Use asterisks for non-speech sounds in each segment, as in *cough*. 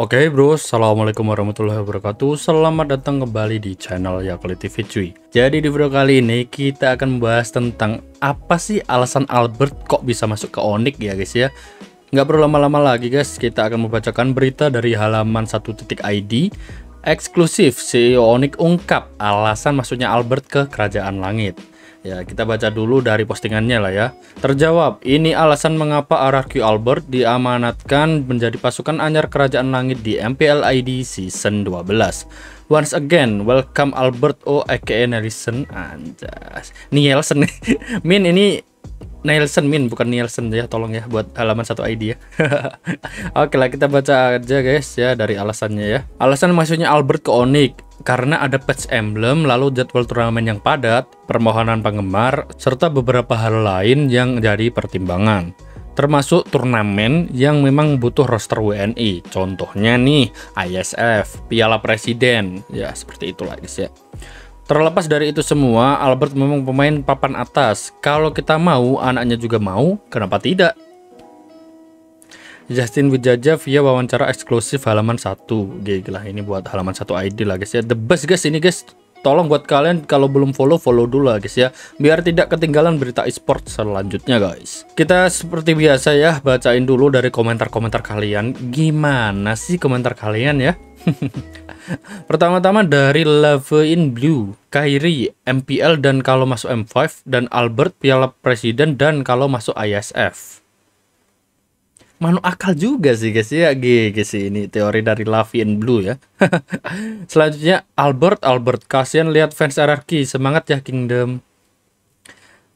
Oke okay bro, Assalamualaikum warahmatullahi wabarakatuh Selamat datang kembali di channel Yakli TV cuy Jadi di video kali ini kita akan membahas tentang Apa sih alasan Albert kok bisa masuk ke Onyx ya guys ya Nggak perlu lama-lama lagi guys, kita akan membacakan berita dari halaman satu titik ID Eksklusif CEO Onyx ungkap alasan masuknya Albert ke Kerajaan Langit Ya, kita baca dulu dari postingannya lah ya. Terjawab, ini alasan mengapa RRQ Albert diamanatkan menjadi pasukan anyar kerajaan langit di MPLID Season 12. Once again, welcome Albert O aka Nelson Anjas. Nielsen. *laughs* Min ini Nelson Min bukan Nielsen ya, tolong ya buat halaman satu ID ya. *laughs* Oke lah kita baca aja guys ya dari alasannya ya. Alasan maksudnya Albert ke Onik. Karena ada patch emblem, lalu jadwal turnamen yang padat, permohonan penggemar, serta beberapa hal lain yang jadi pertimbangan. Termasuk turnamen yang memang butuh roster WNI. Contohnya nih, ISF, Piala Presiden. Ya, seperti itulah guys ya. Terlepas dari itu semua, Albert memang pemain papan atas. Kalau kita mau, anaknya juga mau, kenapa tidak? Justin Wijaja via wawancara eksklusif halaman 1 Gila ini buat halaman 1 ID lah guys ya The best guys ini guys Tolong buat kalian kalau belum follow follow dulu lah guys ya Biar tidak ketinggalan berita esports selanjutnya guys Kita seperti biasa ya bacain dulu dari komentar-komentar kalian Gimana sih komentar kalian ya *laughs* Pertama-tama dari Love in Blue, Kairi, MPL dan kalau masuk M5 dan Albert Piala Presiden dan kalau masuk ISF. Manu akal juga sih guys ya GG sih ya. ini teori dari Lavi and Blue ya *laughs* Selanjutnya Albert Albert kasihan lihat fans RRQ semangat ya Kingdom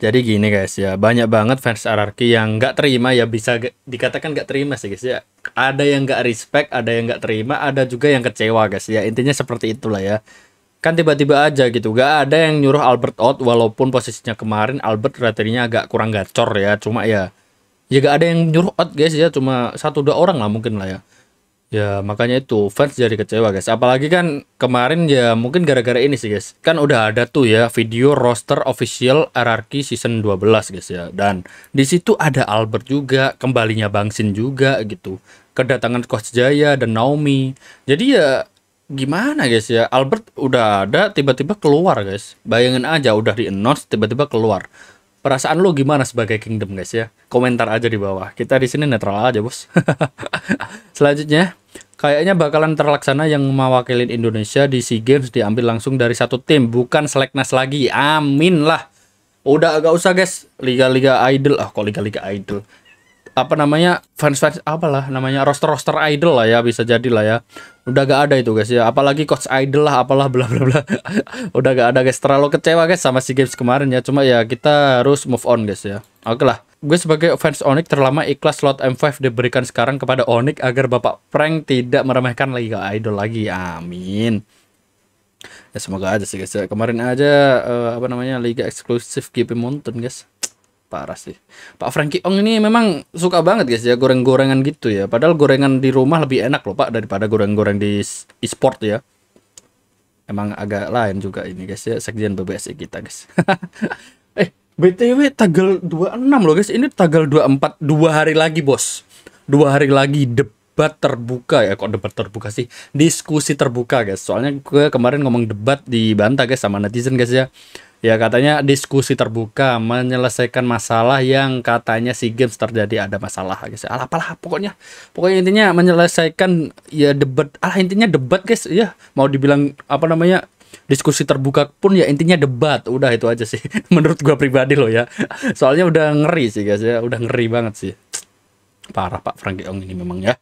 Jadi gini guys ya banyak banget fans RRQ yang nggak terima ya bisa dikatakan nggak terima sih guys ya Ada yang nggak respect ada yang nggak terima ada juga yang kecewa guys ya intinya seperti itulah ya kan tiba-tiba aja gitu gak ada yang nyuruh Albert out walaupun posisinya kemarin Albert ratingnya agak kurang gacor ya cuma ya ya gak ada yang nyuruh out guys ya cuma satu dua orang lah mungkin lah ya ya makanya itu fans jadi kecewa guys apalagi kan kemarin ya mungkin gara-gara ini sih guys kan udah ada tuh ya video roster official RRQ season 12 guys ya dan di situ ada Albert juga kembalinya Bangsin juga gitu kedatangan Coach Jaya dan Naomi jadi ya gimana guys ya Albert udah ada tiba-tiba keluar guys bayangin aja udah di announce tiba-tiba keluar Perasaan lo gimana sebagai Kingdom guys ya? Komentar aja di bawah. Kita di sini netral aja bos. *laughs* Selanjutnya, kayaknya bakalan terlaksana yang mewakili Indonesia di SEA Games diambil langsung dari satu tim, bukan seleknas lagi. Amin lah. Udah agak usah guys, liga-liga idol. Ah, oh, kok liga-liga idol? apa namanya fans fans apalah namanya roster roster idol lah ya bisa jadi lah ya udah gak ada itu guys ya apalagi coach idol lah apalah *laughs* bla bla bla udah gak ada guys terlalu kecewa guys sama si games kemarin ya cuma ya kita harus move on guys ya oke lah gue sebagai fans Onyx terlama ikhlas slot M5 diberikan sekarang kepada Onyx agar bapak prank tidak meremehkan lagi idol lagi amin ya semoga aja sih guys ya kemarin aja uh, apa namanya liga eksklusif GP Mountain guys parah sih. Pak Franky Ong ini memang suka banget guys ya goreng-gorengan gitu ya. Padahal gorengan di rumah lebih enak loh Pak daripada goreng-goreng di e-sport ya. Emang agak lain juga ini guys ya sekjen BBSI kita guys. *laughs* eh BTW tanggal 26 loh guys. Ini tanggal 24 dua hari lagi bos. Dua hari lagi debat terbuka ya kok debat terbuka sih diskusi terbuka guys soalnya gue kemarin ngomong debat di Banta guys sama netizen guys ya Ya katanya diskusi terbuka menyelesaikan masalah yang katanya si games terjadi ada masalah guys. Alah apalah pokoknya pokoknya intinya menyelesaikan ya debat. Alah intinya debat guys. Ya mau dibilang apa namanya diskusi terbuka pun ya intinya debat. Udah itu aja sih *laughs* menurut gua pribadi loh ya. Soalnya udah ngeri sih guys ya. Udah ngeri banget sih. Parah Pak Franky Ong ini memang ya.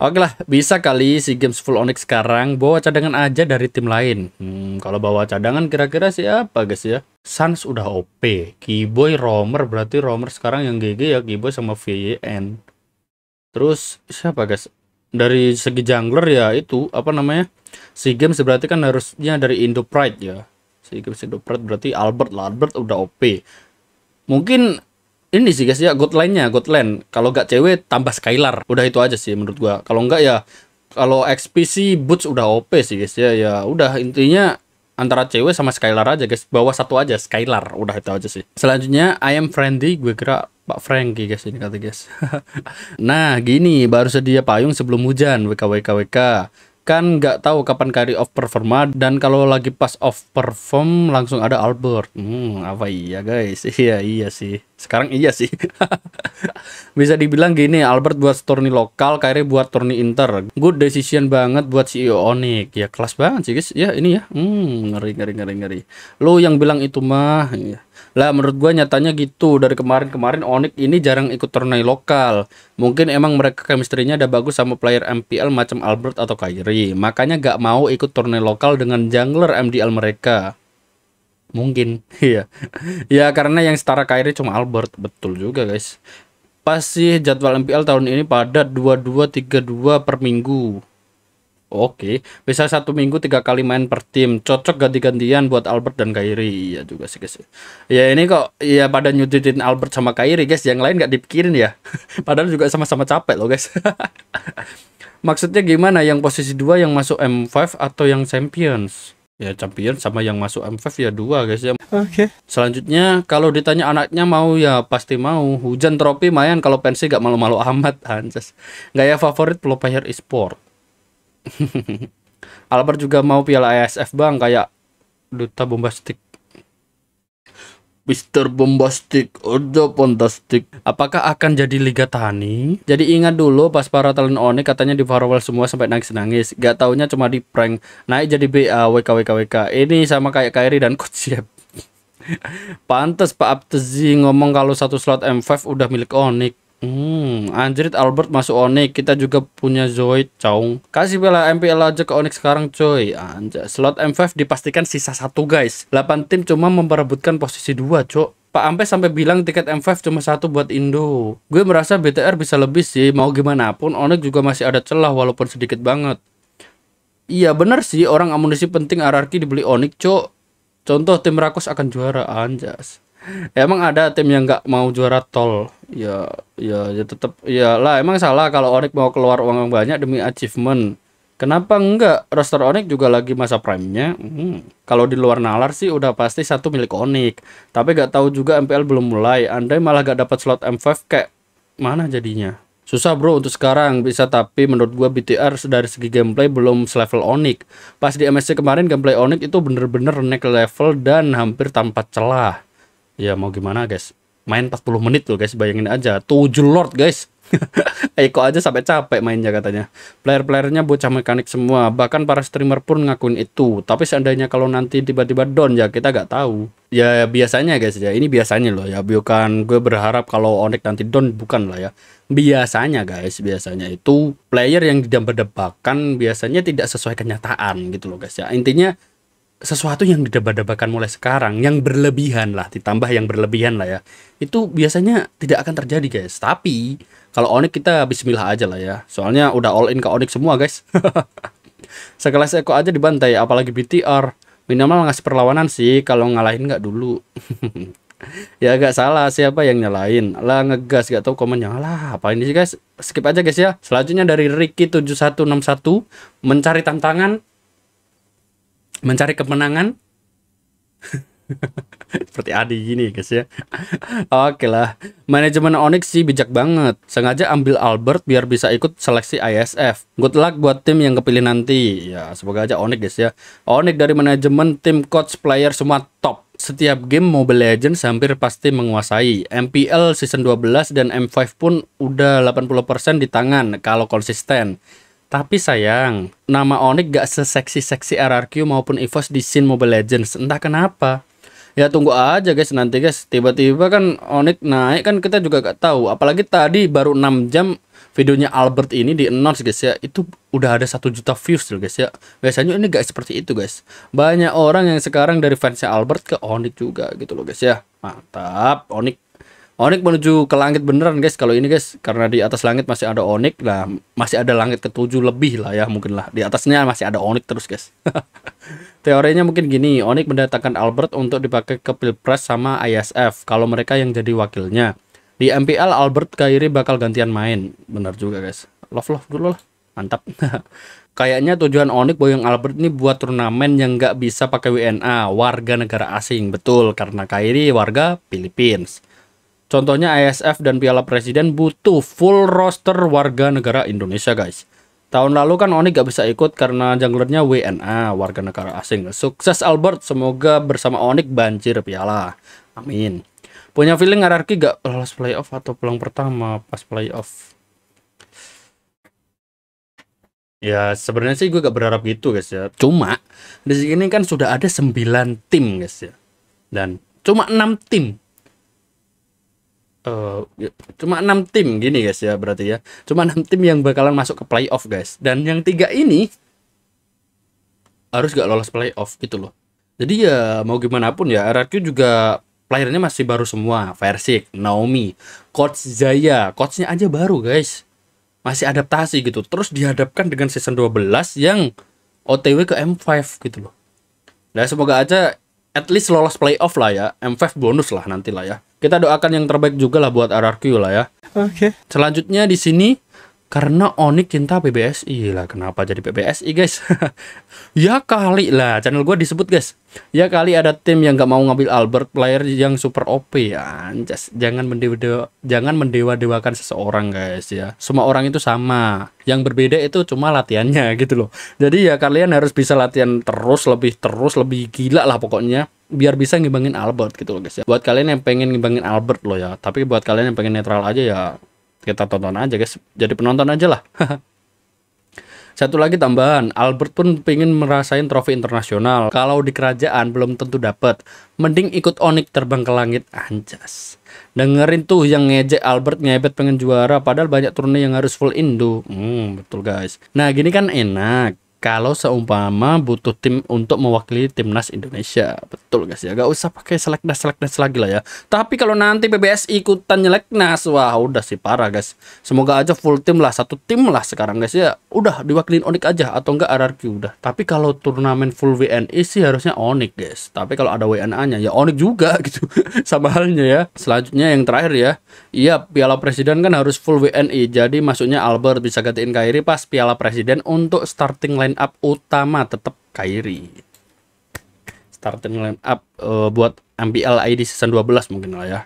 Oke lah, bisa kali si games full onyx sekarang bawa cadangan aja dari tim lain. Hmm, kalau bawa cadangan kira-kira siapa guys ya? Sans udah OP, Kiboy Romer berarti Romer sekarang yang GG ya Kiboy sama VYN. Terus siapa guys? Dari segi jungler ya itu apa namanya? Si games berarti kan harusnya dari Indo Pride ya. Si games Indo Pride berarti Albert lah, Albert udah OP. Mungkin ini sih guys ya good Godland-nya line kalau gak cewek tambah Skylar udah itu aja sih menurut gua kalau enggak ya kalau XP sih Boots udah OP sih guys ya ya udah intinya antara cewek sama Skylar aja guys bawa satu aja Skylar udah itu aja sih selanjutnya I am friendly gue kira Pak Frankie guys ini kata guys *laughs* nah gini baru sedia payung sebelum hujan WKWKWK WK, WK kan nggak tahu kapan kari off performa dan kalau lagi pas off perform langsung ada Albert hmm apa iya guys *laughs* iya iya sih sekarang iya sih *laughs* bisa dibilang gini Albert buat turni lokal Kyrie buat turni inter good decision banget buat CEO Onik ya kelas banget sih guys ya ini ya hmm ngeri ngeri ngeri ngeri lo yang bilang itu mah ya lah menurut gua nyatanya gitu dari kemarin-kemarin Onyx ini jarang ikut turnai lokal. Mungkin emang mereka chemistry-nya ada bagus sama player MPL macam Albert atau Kyrie. Makanya gak mau ikut turnai lokal dengan jungler MDL mereka. Mungkin, *laughs* iya. ya karena yang setara Kyrie cuma Albert, betul juga guys. pasti jadwal MPL tahun ini padat 2232 per minggu. Oke, bisa satu minggu tiga kali main per tim. Cocok ganti-gantian buat Albert dan Kairi. Ya juga sih guys. Ya ini kok ya pada nyudutin Albert sama Kairi guys. Yang lain nggak dipikirin ya. *laughs* Padahal juga sama-sama capek loh guys. *laughs* Maksudnya gimana? Yang posisi dua yang masuk M5 atau yang Champions? Ya Champions sama yang masuk M5 ya dua guys ya. Oke. Okay. Selanjutnya kalau ditanya anaknya mau ya pasti mau. Hujan tropi mayan kalau pensi gak malu-malu amat. *laughs* Anjas. Gaya favorit pro player e-sport *laughs* Albert juga mau piala ASF bang kayak duta bombastik. Mister Bombastik, udah fantastik. Apakah akan jadi Liga Tani? Jadi ingat dulu pas para talent Onik katanya di farewell semua sampai nangis-nangis. Gak taunya cuma di prank. Naik jadi BA, WK, WK, WK. Ini sama kayak Kairi dan Kutsiap. *laughs* Pantas Pak Abtezi ngomong kalau satu slot M5 udah milik Onik. Hmm, Android Albert masuk Onyx. Kita juga punya Zoid, Caung. Kasih bela MPL aja ke Onyx sekarang, coy. Anja. Slot M5 dipastikan sisa satu, guys. 8 tim cuma memperebutkan posisi 2, cok. Pak Ampe sampai bilang tiket M5 cuma satu buat Indo. Gue merasa BTR bisa lebih sih, mau gimana pun Onyx juga masih ada celah walaupun sedikit banget. Iya bener sih, orang amunisi penting RRQ dibeli Onyx, cok. Contoh tim Rakus akan juara, anjas emang ada tim yang nggak mau juara tol ya ya ya tetap ya lah emang salah kalau Onyx mau keluar uang yang banyak demi achievement kenapa nggak roster Onyx juga lagi masa prime-nya hmm. kalau di luar nalar sih udah pasti satu milik Onyx tapi nggak tahu juga MPL belum mulai andai malah nggak dapat slot M5 kayak mana jadinya Susah bro untuk sekarang bisa tapi menurut gua BTR dari segi gameplay belum selevel Onyx. Pas di MSC kemarin gameplay Onyx itu bener-bener naik level dan hampir tanpa celah ya mau gimana guys main 40 menit loh guys bayangin aja 7 lord guys *laughs* Eko aja sampai capek mainnya katanya player-playernya bocah mekanik semua bahkan para streamer pun ngakuin itu tapi seandainya kalau nanti tiba-tiba down ya kita nggak tahu ya biasanya guys ya ini biasanya loh ya bukan gue berharap kalau Onik nanti down bukan lah ya biasanya guys biasanya itu player yang didam berdebakan biasanya tidak sesuai kenyataan gitu loh guys ya intinya sesuatu yang didebak-debakan mulai sekarang yang berlebihan lah ditambah yang berlebihan lah ya itu biasanya tidak akan terjadi guys tapi kalau onik kita bismillah aja lah ya soalnya udah all in ke onik semua guys *laughs* sekelas Eko aja dibantai apalagi BTR minimal ngasih perlawanan sih kalau ngalahin nggak dulu *laughs* ya agak salah siapa yang nyalain lah ngegas gak tau komennya lah apa ini sih guys skip aja guys ya selanjutnya dari Ricky 7161 mencari tantangan mencari kemenangan *laughs* seperti Adi gini guys ya oke lah manajemen Onyx sih bijak banget sengaja ambil Albert biar bisa ikut seleksi ISF good luck buat tim yang kepilih nanti ya semoga aja Onyx guys ya Onyx dari manajemen tim coach player semua top setiap game Mobile Legends hampir pasti menguasai. MPL season 12 dan M5 pun udah 80% di tangan kalau konsisten. Tapi sayang, nama Onyx gak seseksi-seksi RRQ maupun EVOS di scene Mobile Legends. Entah kenapa. Ya tunggu aja guys nanti guys. Tiba-tiba kan Onyx naik kan kita juga gak tahu. Apalagi tadi baru 6 jam videonya Albert ini di announce guys ya. Itu udah ada satu juta views loh guys ya. Biasanya ini gak seperti itu guys. Banyak orang yang sekarang dari fansnya Albert ke Onyx juga gitu loh guys ya. Mantap Onyx Onik menuju ke langit beneran guys kalau ini guys karena di atas langit masih ada Onik lah masih ada langit ketujuh lebih lah ya mungkin lah di atasnya masih ada Onik terus guys *laughs* teorinya mungkin gini Onik mendatangkan Albert untuk dipakai ke Pilpres sama ISF kalau mereka yang jadi wakilnya di MPL Albert Kairi bakal gantian main bener juga guys love love dulu lah mantap *laughs* kayaknya tujuan Onik Boyong Albert ini buat turnamen yang nggak bisa pakai WNA warga negara asing betul karena Kairi warga Philippines Contohnya ISF dan Piala Presiden butuh full roster warga negara Indonesia guys. Tahun lalu kan Oni gak bisa ikut karena junglernya WNA, warga negara asing. Sukses Albert, semoga bersama Onik banjir piala. Amin. Punya feeling RRQ gak lolos playoff atau pulang pertama pas playoff? Ya sebenarnya sih gue gak berharap gitu guys ya. Cuma di sini kan sudah ada 9 tim guys ya. Dan cuma 6 tim uh, cuma enam tim gini guys ya berarti ya cuma enam tim yang bakalan masuk ke playoff guys dan yang tiga ini harus gak lolos playoff gitu loh jadi ya mau gimana pun ya RRQ juga playernya masih baru semua Versik, Naomi, Coach Zaya coachnya aja baru guys masih adaptasi gitu terus dihadapkan dengan season 12 yang OTW ke M5 gitu loh nah semoga aja at least lolos playoff lah ya M5 bonus lah nanti lah ya kita doakan yang terbaik juga lah buat RRQ lah ya. Oke. Okay. Selanjutnya di sini karena Onik cinta PBSI lah kenapa jadi PBSI guys *laughs* ya kali lah channel gue disebut guys ya kali ada tim yang gak mau ngambil Albert player yang super OP ya Just, jangan mendewa jangan mendewa dewakan seseorang guys ya semua orang itu sama yang berbeda itu cuma latihannya *laughs* gitu loh jadi ya kalian harus bisa latihan terus lebih terus lebih gila lah pokoknya biar bisa ngimbangin Albert gitu loh guys ya. Buat kalian yang pengen ngimbangin Albert loh ya, tapi buat kalian yang pengen netral aja ya kita tonton aja guys, jadi penonton aja lah. *laughs* Satu lagi tambahan, Albert pun pengen merasain trofi internasional. Kalau di kerajaan belum tentu dapat, mending ikut Onik terbang ke langit anjas. Dengerin tuh yang ngejek Albert ngebet pengen juara, padahal banyak turnamen yang harus full Indo. Hmm, betul guys. Nah gini kan enak kalau seumpama butuh tim untuk mewakili timnas Indonesia. Betul guys ya, gak usah pakai seleknas seleknas lagi lah ya. Tapi kalau nanti PBS ikutan nyeleknas, wah udah sih parah guys. Semoga aja full tim lah, satu tim lah sekarang guys ya. Udah diwakilin Onik aja atau enggak RRQ udah. Tapi kalau turnamen full WNI sih harusnya Onik guys. Tapi kalau ada WNA-nya ya Onik juga *laughs* gitu. Sama halnya ya. Selanjutnya yang terakhir ya. Iya, Piala Presiden kan harus full WNI. Jadi maksudnya Albert bisa gantiin Kairi pas Piala Presiden untuk starting line line up utama tetap Kairi starting line up uh, eh, buat MPL ID season 12 mungkin lah ya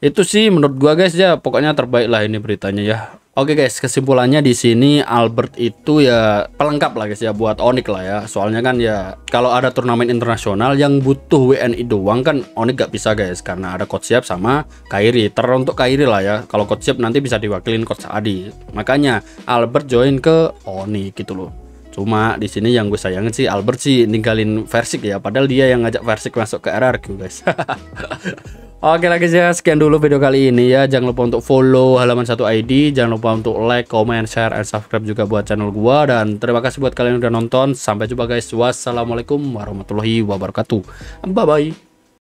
itu sih menurut gua guys ya pokoknya terbaik lah ini beritanya ya Oke guys, kesimpulannya di sini Albert itu ya pelengkap lah guys ya buat Onyx lah ya. Soalnya kan ya kalau ada turnamen internasional yang butuh WNI doang kan Onyx gak bisa guys karena ada coach siap sama Kairi. Teruntuk Kairi lah ya. Kalau coach siap nanti bisa diwakilin coach Adi. Makanya Albert join ke Onyx gitu loh. Cuma di sini yang gue sayangin sih Albert sih ninggalin Versik ya, padahal dia yang ngajak Versik masuk ke RRQ guys. *laughs* Oke lah guys ya, sekian dulu video kali ini ya. Jangan lupa untuk follow halaman satu ID, jangan lupa untuk like, comment, share, and subscribe juga buat channel gua dan terima kasih buat kalian yang udah nonton. Sampai jumpa guys. Wassalamualaikum warahmatullahi wabarakatuh. Bye bye.